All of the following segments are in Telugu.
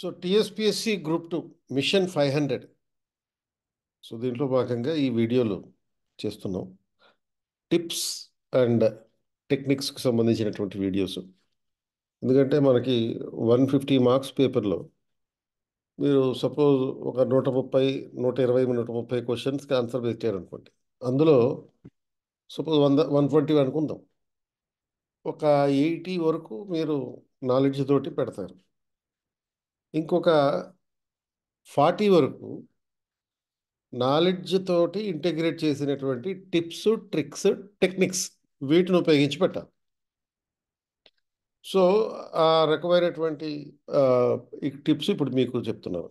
so TSPSC group two mission five hundred so దీంట్లో భాగంగా ఈ వీడియోలు చేస్తున్నాం టిప్స్ అండ్ టెక్నిక్స్కి సంబంధించినటువంటి వీడియోస్ ఎందుకంటే మనకి వన్ ఫిఫ్టీ మార్క్స్ పేపర్లో మీరు సపోజ్ ఒక నూట ముప్పై నూట ఇరవై నూట ముప్పై క్వశ్చన్స్కి ఆన్సర్ పెట్టారనుకోండి అందులో సపోజ్ వంద వన్ ట్వంటీ అనుకుందాం ఒక ఎయిటీ వరకు మీరు నాలెడ్జ్ తోటి పెడతారు ఇంకొక ఫార్టీ వరకు నాలెడ్జ్ తోటి ఇంటిగ్రేట్ చేసినటువంటి టిప్స్ ట్రిక్స్ టెక్నిక్స్ వీటిని ఉపయోగించి పెట్టాలి సో ఆ రకమైనటువంటి టిప్స్ ఇప్పుడు మీకు చెప్తున్నారు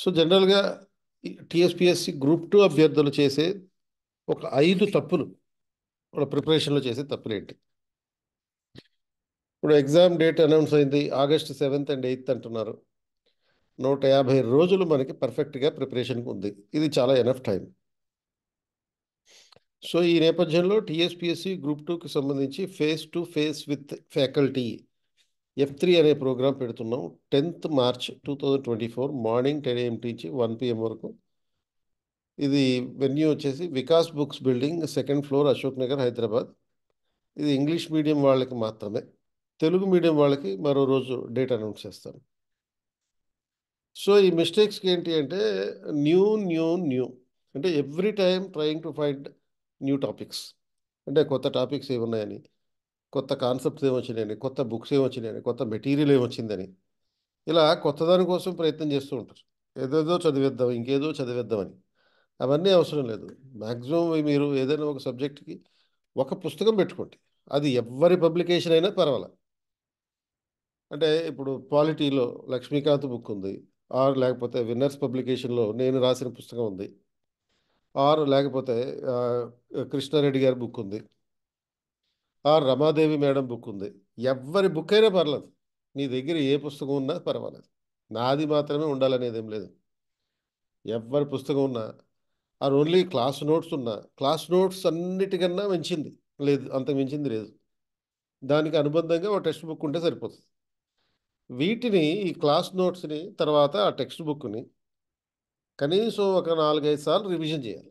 సో జనరల్గా టీఎస్పిఎస్సి గ్రూప్ టూ అభ్యర్థులు చేసే ఒక ఐదు తప్పులు వాళ్ళ ప్రిపరేషన్లో చేసే తప్పులు ఏంటి ఇప్పుడు ఎగ్జామ్ డేట్ అనౌన్స్ అయింది ఆగస్ట్ సెవెంత్ అండ్ ఎయిత్ అంటున్నారు నూట యాభై రోజులు మనకి పర్ఫెక్ట్గా ప్రిపరేషన్కి ఉంది ఇది చాలా ఎనఫ్ టైం సో ఈ నేపథ్యంలో టీఎస్పిఎస్సి గ్రూప్ టూకి సంబంధించి face to face with faculty F three అనే ప్రోగ్రామ్ పెడుతున్నాం tenth March two thousand twenty four morning ten AM నుంచి వన్ పిఎం వరకు ఇది వెన్యూ వచ్చేసి Vikas books building second floor Ashok Nagar Hyderabad ఇది ఇంగ్లీష్ మీడియం వాళ్ళకి మాత్రమే తెలుగు మీడియం వాళ్ళకి మరో రోజు డేట్ అనౌన్స్ చేస్తాను సో ఈ మిస్టేక్స్కి ఏంటి అంటే న్యూ న్యూ న్యూ అంటే every time trying to find new topics అంటే కొత్త టాపిక్స్ ఏమున్నాయని కొత్త కాన్సెప్ట్స్ ఏమొచ్చినాయని కొత్త బుక్స్ ఏమొచ్చినాయని కొత్త మెటీరియల్ ఏమొచ్చిందని ఇలా కొత్త దానికోసం ప్రయత్నం చేస్తూ ఉంటారు ఏదేదో చదివేద్దాం ఇంకేదో చదివేద్దామని అవన్నీ అవసరం లేదు మ్యాక్సిమం మీరు ఏదైనా ఒక సబ్జెక్ట్కి ఒక పుస్తకం పెట్టుకోండి అది ఎవరి పబ్లికేషన్ అయినా పర్వాలేదు అంటే ఇప్పుడు పాలిటీలో లక్ష్మీకాంత్ బుక్ ఉంది ఆర్ లేకపోతే విన్నర్స్ పబ్లికేషన్లో నేను రాసిన పుస్తకం ఉంది ఆర్ లేకపోతే కృష్ణారెడ్డి గారి బుక్ ఉంది ఆర్ రమాదేవి మేడం బుక్ ఉంది ఎవరి బుక్ అయినా పర్లేదు మీ దగ్గర ఏ పుస్తకం ఉన్నా పర్వాలేదు నాది మాత్రమే ఉండాలనేది ఏం లేదు ఎవరి పుస్తకం ఉన్నా ఆర్ ఓన్లీ క్లాస్ నోట్స్ ఉన్నా క్లాస్ నోట్స్ అన్నిటికన్నా మించింది లేదు అంత మించింది లేదు దానికి అనుబంధంగా ఒక టెక్స్ట్ బుక్ ఉంటే సరిపోతుంది వీటిని ఈ క్లాస్ నోట్స్ని తర్వాత ఆ టెక్స్ట్ బుక్ని కనీసం ఒక నాలుగైదు సార్లు రివిజన్ చేయాలి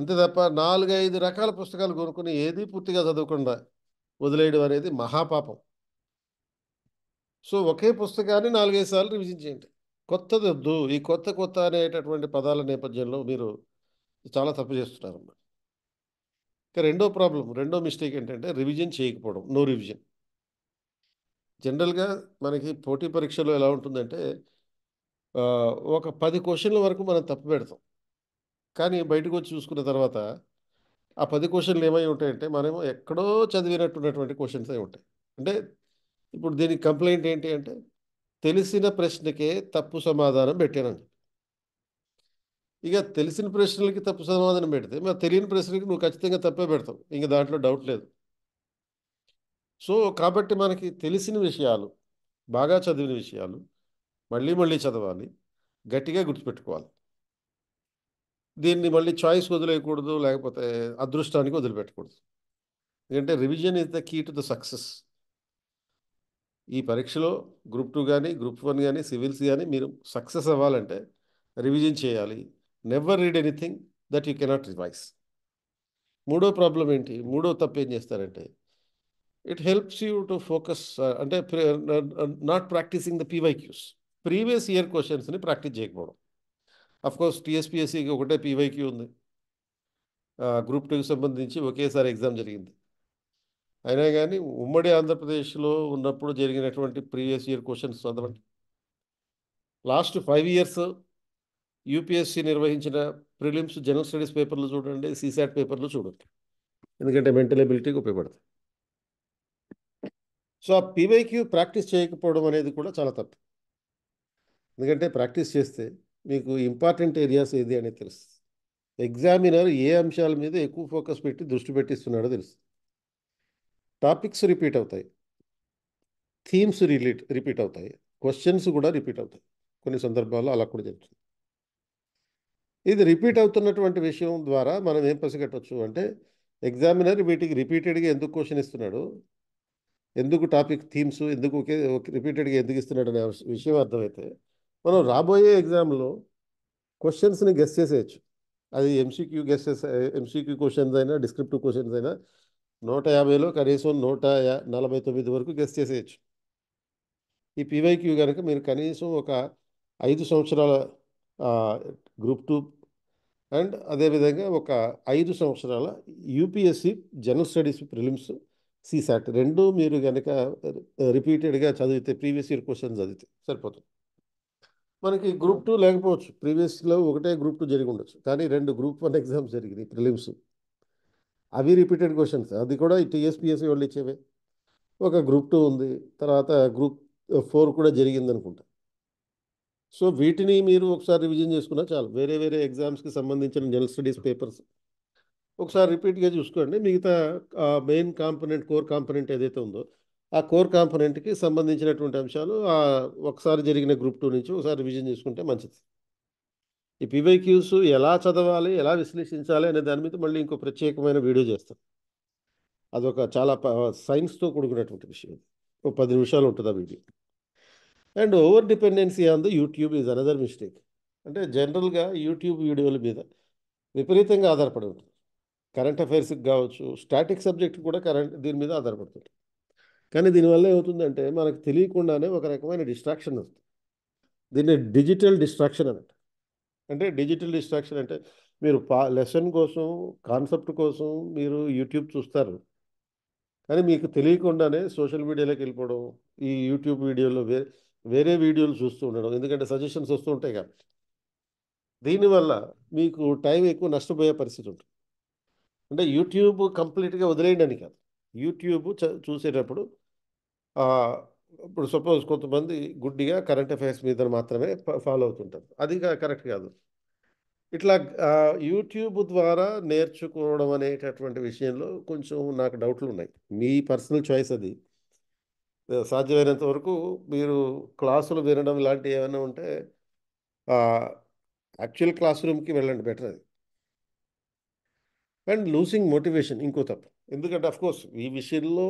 అంతే తప్ప నాలుగైదు రకాల పుస్తకాలు కొనుక్కుని ఏది పూర్తిగా చదవకుండా వదిలేయడం అనేది మహాపాపం సో ఒకే పుస్తకాన్ని నాలుగైదు సార్లు రివిజన్ చేయండి కొత్తది వద్దు ఈ కొత్త కొత్త అనేటటువంటి పదాల నేపథ్యంలో మీరు చాలా తప్పు చేస్తున్నారు ఇక రెండో ప్రాబ్లం రెండో మిస్టేక్ ఏంటంటే రివిజన్ చేయకపోవడం నో రివిజన్ జనరల్గా మనకి పోటీ పరీక్షలో ఎలా ఉంటుందంటే ఒక పది క్వశ్చన్ల వరకు మనం తప్పు పెడతాం కానీ బయటకు వచ్చి చూసుకున్న తర్వాత ఆ పది క్వశ్చన్లు ఏమై ఉంటాయంటే మనము ఎక్కడో చదివినట్టున్నటువంటి క్వశ్చన్స్ అయి ఉంటాయి అంటే ఇప్పుడు దీనికి కంప్లైంట్ ఏంటి అంటే తెలిసిన ప్రశ్నకే తప్పు సమాధానం పెట్టానండి ఇక తెలిసిన ప్రశ్నలకి తప్పు సమాధానం పెడితే మరి తెలియని ప్రశ్నలకి నువ్వు ఖచ్చితంగా తప్పే పెడతావు ఇంకా దాంట్లో డౌట్ లేదు సో కాబట్టి మనకి తెలిసిన విషయాలు బాగా చదివిన విషయాలు మళ్ళీ మళ్ళీ చదవాలి గట్టిగా గుర్తుపెట్టుకోవాలి దీన్ని మళ్ళీ చాయిస్ వదిలేయకూడదు లేకపోతే అదృష్టానికి వదిలిపెట్టకూడదు ఎందుకంటే revision is the key to the success ఈ పరీక్షలో గ్రూప్ టూ కానీ గ్రూప్ వన్ కానీ సివిల్స్ కానీ మీరు సక్సెస్ అవ్వాలంటే రివిజన్ చేయాలి never read anything that you cannot revise మూడో ప్రాబ్లం ఏంటి మూడో తప్పు ఏం చేస్తారంటే it helps you to focus అంటే not practicing the practicing previous year క్వశ్చన్స్ని ప్రాక్టీస్ చేయకపోవడం అఫ్కోర్స్ టీఎస్పిఎస్సికి ఒకటే పీవైక్యూ ఉంది గ్రూప్ టూకి సంబంధించి ఒకేసారి ఎగ్జామ్ జరిగింది అయినా కానీ ఉమ్మడి ఆంధ్రప్రదేశ్లో ఉన్నప్పుడు జరిగినటువంటి ప్రీవియస్ ఇయర్ క్వశ్చన్స్ చదవండి లాస్ట్ ఫైవ్ ఇయర్స్ యూపీఎస్సీ నిర్వహించిన ప్రిలిమ్స్ జనరల్ స్టడీస్ పేపర్లు చూడండి సీసాట్ పేపర్లు చూడండి ఎందుకంటే మెంటల్ ఎబిలిటీకి ఉపయోగపడతాయి సో ఆ పీవైక్యూ ప్రాక్టీస్ చేయకపోవడం అనేది కూడా చాలా తప్పు ఎందుకంటే ప్రాక్టీస్ చేస్తే మీకు ఇంపార్టెంట్ ఏరియాస్ ఏది అనేది తెలుసు ఎగ్జామినర్ ఏ అంశాల మీద ఎక్కువ ఫోకస్ పెట్టి దృష్టి పెట్టిస్తున్నాడో తెలుస్తుంది టాపిక్స్ రిపీట్ అవుతాయి థీమ్స్ రిలీట్ రిపీట్ అవుతాయి క్వశ్చన్స్ కూడా రిపీట్ అవుతాయి కొన్ని సందర్భాల్లో అలా కూడా జరుగుతుంది ఇది రిపీట్ అవుతున్నటువంటి విషయం ద్వారా మనం ఏం పసిగట్టవచ్చు అంటే ఎగ్జామినర్ వీటికి రిపీటెడ్గా ఎందుకు క్వశ్చన్ ఇస్తున్నాడు ఎందుకు టాపిక్ థీమ్స్ ఎందుకు ఒకే రిపీటెడ్గా ఎందుకు ఇస్తున్నాడు అనే విషయం అర్థమైతే మనం రాబోయే ఎగ్జామ్లో క్వశ్చన్స్ని గెస్ చేసేయచ్చు అది ఎంసీక్యూ గెస్ చేసే ఎంసీక్యూ క్వశ్చన్స్ అయినా డిస్క్రిప్టివ్ క్వశ్చన్స్ అయినా నూట యాభైలో కనీసం నూట నలభై తొమ్మిది వరకు గెస్ చేసేయచ్చు ఈ పీవైక్యూ కనుక మీరు కనీసం ఒక ఐదు సంవత్సరాల గ్రూప్ టూ అండ్ అదేవిధంగా ఒక ఐదు సంవత్సరాల UPSC general studies prelims CSAT రెండు మీరు కనుక రిపీటెడ్గా చదివితే ప్రీవియస్ ఇయర్ క్వశ్చన్ చదివితే సరిపోతుంది మనకి గ్రూప్ టూ లేకపోవచ్చు ప్రీవియస్లో ఒకటే గ్రూప్ టూ జరిగి ఉండొచ్చు కానీ రెండు గ్రూప్ వన్ ఎగ్జామ్స్ జరిగినాయి ప్రిలిమ్స్ అవి రిపీటెడ్ క్వశ్చన్స్ అది కూడా ఇటు వాళ్ళు ఇచ్చేవే ఒక గ్రూప్ టూ ఉంది తర్వాత గ్రూప్ ఫోర్ కూడా జరిగింది అనుకుంటా సో వీటిని మీరు ఒకసారి రివిజన్ చేసుకున్నా చాలు వేరే వేరే ఎగ్జామ్స్కి సంబంధించిన జనరల్ స్టడీస్ పేపర్స్ ఒకసారి రిపీట్గా చూసుకోండి మిగతా మెయిన్ కాంపనెంట్ కోర్ కాంపనెంట్ ఏదైతే ఉందో ఆ కోర్ కాంపనెంట్కి సంబంధించినటువంటి అంశాలు ఒకసారి జరిగిన గ్రూప్ టూ నుంచి ఒకసారి రివిజన్ చేసుకుంటే మంచిది ఈ పీవైక్యూస్ ఎలా చదవాలి ఎలా విశ్లేషించాలి అనే దాని మీద మళ్ళీ ఇంకో ప్రత్యేకమైన వీడియో చేస్తాం అదొక చాలా సైన్స్తో కూడుకున్నటువంటి విషయం ఓ పది నిమిషాలు ఉంటుంది ఆ video and over dependency on the YouTube is another mistake అంటే జనరల్గా యూట్యూబ్ వీడియోల మీద విపరీతంగా ఆధారపడి ఉంటుంది కరెంట్ అఫైర్స్కి కావచ్చు స్టాటిక్ సబ్జెక్ట్ కూడా కరెంట్ దీని మీద ఆధారపడుతుంది కానీ దీనివల్ల ఏమవుతుందంటే మనకు తెలియకుండానే ఒక రకమైన డిస్ట్రాక్షన్ వస్తుంది దీన్ని డిజిటల్ డిస్ట్రాక్షన్ అనట అంటే డిజిటల్ డిస్ట్రాక్షన్ అంటే మీరు పా లెసన్ కోసం కాన్సెప్ట్ కోసం మీరు యూట్యూబ్ చూస్తారు కానీ మీకు తెలియకుండానే సోషల్ మీడియాలోకి వెళ్ళిపోవడం ఈ యూట్యూబ్ వీడియోలో వేరే వేరే వీడియోలు చూస్తూ ఉండడం ఎందుకంటే సజెషన్స్ వస్తూ ఉంటాయి కాబట్టి దీనివల్ల మీకు టైం ఎక్కువ నష్టపోయే పరిస్థితి ఉంటుంది అంటే యూట్యూబ్ కంప్లీట్గా వదిలేయండి అని కాదు యూట్యూబ్ చూసేటప్పుడు ఇప్పుడు సపోజ్ కొంతమంది గుడ్డిగా కరెంట్ అఫైర్స్ మీద మాత్రమే ఫాలో అవుతుంటారు అది కరెక్ట్ కాదు ఇట్లా యూట్యూబ్ ద్వారా నేర్చుకోవడం అనేటటువంటి విషయంలో కొంచెం నాకు డౌట్లు ఉన్నాయి మీ పర్సనల్ చాయిస్ అది సాధ్యమైనంత వరకు మీరు క్లాసులు వినడం ఇలాంటివి ఏమైనా ఉంటే యాక్చువల్ క్లాస్ రూమ్కి వెళ్ళండి బెటర్ అది అండ్ లూసింగ్ మోటివేషన్ ఇంకో తప్పు ఎందుకంటే కోర్స్ ఈ విషయంలో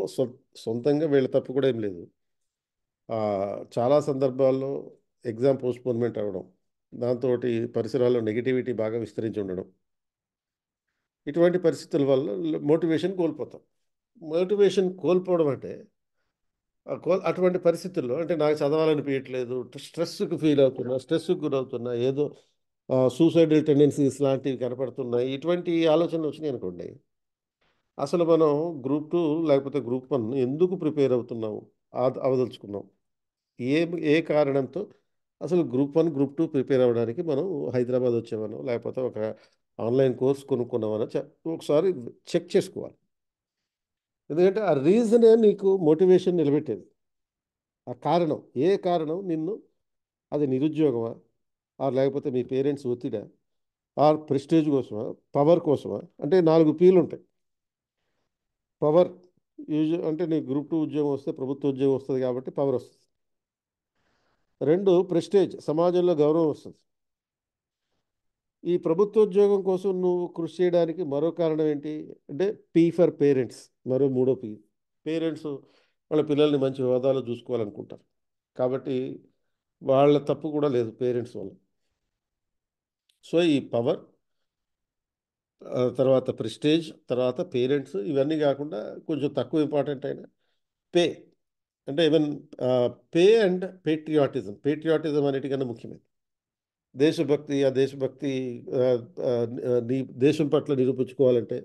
సొంతంగా వీళ్ళ తప్పు కూడా ఏం లేదు చాలా సందర్భాల్లో ఎగ్జామ్ పోస్ట్పోన్మెంట్ అవ్వడం దాంతో పరిసరాల్లో నెగిటివిటీ బాగా విస్తరించి ఉండడం ఇటువంటి పరిస్థితుల వల్ల మోటివేషన్ కోల్పోతాం మోటివేషన్ కోల్పోవడం అంటే కోల్ అటువంటి పరిస్థితుల్లో అంటే నాకు చదవాలనిపించట్లేదు స్ట్రెస్కు ఫీల్ అవుతున్నా స్ట్రెస్కి గురవుతున్నా ఏదో సూసైడల్ టెండెన్సీస్ లాంటివి కనపడుతున్నాయి ఇటువంటి ఆలోచనలు వచ్చినాయి అనుకోండి అసలు మనం గ్రూప్ టూ లేకపోతే గ్రూప్ వన్ ఎందుకు ప్రిపేర్ అవుతున్నాము అవదలుచుకున్నాం ఏ ఏ కారణంతో అసలు group one group two prepare అవ్వడానికి మనం హైదరాబాద్ వచ్చామనో లేకపోతే ఒక ఆన్లైన్ కోర్స్ కొనుక్కున్నామనో ఒకసారి చెక్ చేసుకోవాలి ఎందుకంటే ఆ రీజనే నీకు మోటివేషన్ నిలబెట్టేది ఆ కారణం ఏ కారణం నిన్ను అది నిరుద్యోగమా ఆర్ లేకపోతే మీ పేరెంట్స్ ఒత్తిడా ఆర్ ప్రెస్టేజ్ కోసమా పవర్ కోసమా అంటే నాలుగు పీలు ఉంటాయి పవర్ యూజ్ అంటే నీకు గ్రూప్ టూ ఉద్యోగం వస్తే ప్రభుత్వ ఉద్యోగం వస్తుంది కాబట్టి పవర్ వస్తుంది రెండు ప్రెస్టేజ్ సమాజంలో గౌరవం వస్తుంది ఈ ప్రభుత్వ ఉద్యోగం కోసం నువ్వు కృషి చేయడానికి మరో కారణం ఏంటి అంటే పీ ఫర్ పేరెంట్స్ మరో మూడో పీ పేరెంట్స్ వాళ్ళ పిల్లల్ని మంచి హోదాలో చూసుకోవాలనుకుంటారు కాబట్టి వాళ్ళ తప్పు కూడా లేదు పేరెంట్స్ వాళ్ళు సో ఈ పవర్ తర్వాత ప్రెస్టేజ్ తర్వాత పేరెంట్స్ ఇవన్నీ కాకుండా కొంచెం తక్కువ ఇంపార్టెంట్ అయిన పే అంటే even pay and patriotism patriotism అనేటికన్నా ముఖ్యమైనది దేశభక్తి ఆ దేశభక్తి దేశం పట్ల నిరూపించుకోవాలంటే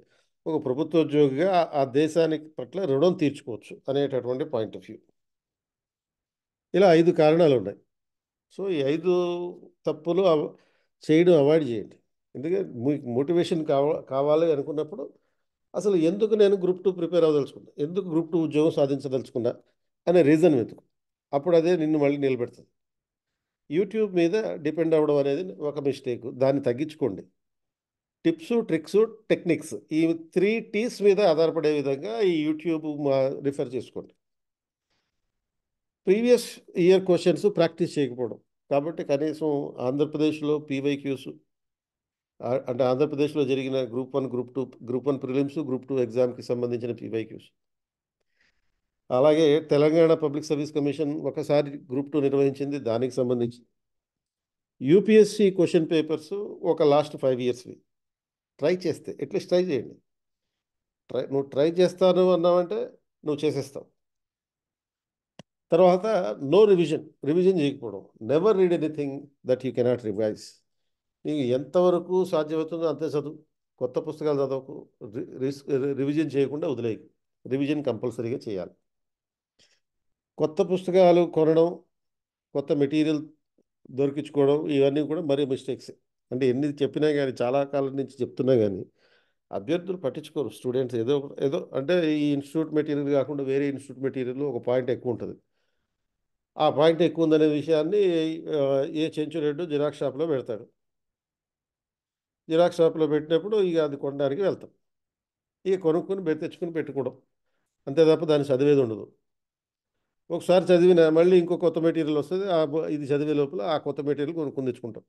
ఒక ప్రభుత్వోద్యోగిగా ఆ దేశానికి పట్ల రుణం తీర్చుకోవచ్చు అనేటటువంటి పాయింట్ ఆఫ్ వ్యూ ఇలా ఐదు కారణాలు ఉన్నాయి సో ఈ ఐదు తప్పులు చేయడం అవాయిడ్ చేయండి ఎందుకంటే మీకు మోటివేషన్ కావాలి అనుకున్నప్పుడు అసలు ఎందుకు నేను గ్రూప్ టూ ప్రిపేర్ అవ్వదలుచుకున్నా ఎందుకు గ్రూప్ టూ ఉద్యోగం సాధించదలుచుకున్నా అనే రీజన్ వెతుకు అప్పుడు అదే నిన్ను మళ్ళీ నిలబెడుతుంది యూట్యూబ్ మీద డిపెండ్ అవ్వడం అనేది ఒక మిస్టేక్ దాన్ని తగ్గించుకోండి టిప్స్ ట్రిక్స్ టెక్నిక్స్ ఈ త్రీ టీస్ మీద ఆధారపడే విధంగా ఈ యూట్యూబ్ మా రిఫర్ చేసుకోండి ప్రీవియస్ ఇయర్ క్వశ్చన్స్ ప్రాక్టీస్ చేయకపోవడం కాబట్టి కనీసం ఆంధ్రప్రదేశ్లో పీవైక్యూస్ అంటే ఆంధ్రప్రదేశ్లో జరిగిన group one group two group one prelims group two ఎగ్జామ్కి సంబంధించిన పీవైక్యూస్ అలాగే తెలంగాణ పబ్లిక్ సర్వీస్ కమిషన్ ఒకసారి గ్రూప్ టూ నిర్వహించింది దానికి సంబంధించి యూపీఎస్సి క్వశ్చన్ పేపర్స్ ఒక లాస్ట్ ఫైవ్ ఇయర్స్వి ట్రై చేస్తే ఎట్లీస్ట్ ట్రై చేయండి ట్రై నువ్వు ట్రై చేస్తాను అన్నావంటే నువ్వు చేసేస్తావు తర్వాత నో రివిజన్ రివిజన్ చేయకపోవడం never read anything that you cannot revise నీకు ఎంతవరకు సాధ్యమవుతుందో అంతే చదువు కొత్త పుస్తకాలు చదవకు రివిజన్ చేయకుండా వదిలేయకు రివిజన్ కంపల్సరీగా చేయాలి కొత్త పుస్తకాలు కొనడం కొత్త మెటీరియల్ దొరికించుకోవడం ఇవన్నీ కూడా మరీ మిస్టేక్స్ అంటే ఎన్ని చెప్పినా కానీ చాలా కాలం నుంచి చెప్తున్నా కానీ అభ్యర్థులు పట్టించుకోరు స్టూడెంట్స్ ఏదో ఏదో అంటే ఈ ఇన్స్టిట్యూట్ మెటీరియల్ కాకుండా వేరే ఇన్స్టిట్యూట్ మెటీరియల్ ఒక పాయింట్ ఎక్కువ ఉంటుంది ఆ పాయింట్ ఎక్కువ ఉందనే విషయాన్ని ఏ చెంచురేటు జిరాక్స్ షాప్లో పెడతాడు జిరాక్స్ షాప్లో పెట్టినప్పుడు ఇక అది కొనడానికి వెళ్తాం ఇక కొనుక్కొని కొనుక్కుని తెచ్చుకుని పెట్టుకోవడం అంతే తప్ప దాన్ని చదివేది ఉండదు ఒకసారి చదివిన మళ్ళీ ఇంకో కొత్త మెటీరియల్ వస్తుంది ఆ ఇది చదివే లోపల ఆ కొత్త మెటీరియల్ కొనుక్కుని తెచ్చుకుంటాం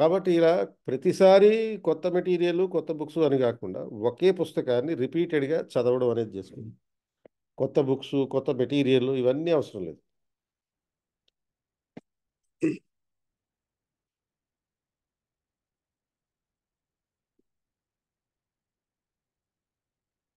కాబట్టి ఇలా ప్రతిసారి కొత్త మెటీరియల్ కొత్త బుక్స్ అని కాకుండా ఒకే పుస్తకాన్ని రిపీటెడ్గా చదవడం అనేది చేసుకుంది కొత్త బుక్స్ కొత్త మెటీరియల్ ఇవన్నీ అవసరం లేదు